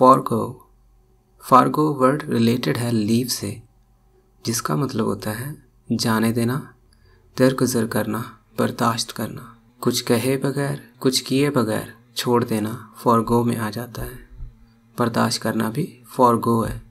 forgo forgo word related है leave से जिसका मतलब होता है जाने देना दरगुजर करना बर्दाश्त करना कुछ कहे बगैर कुछ किए बगैर छोड़ देना फॉरगो में आ जाता है बर्दाश्त करना भी फॉरगो है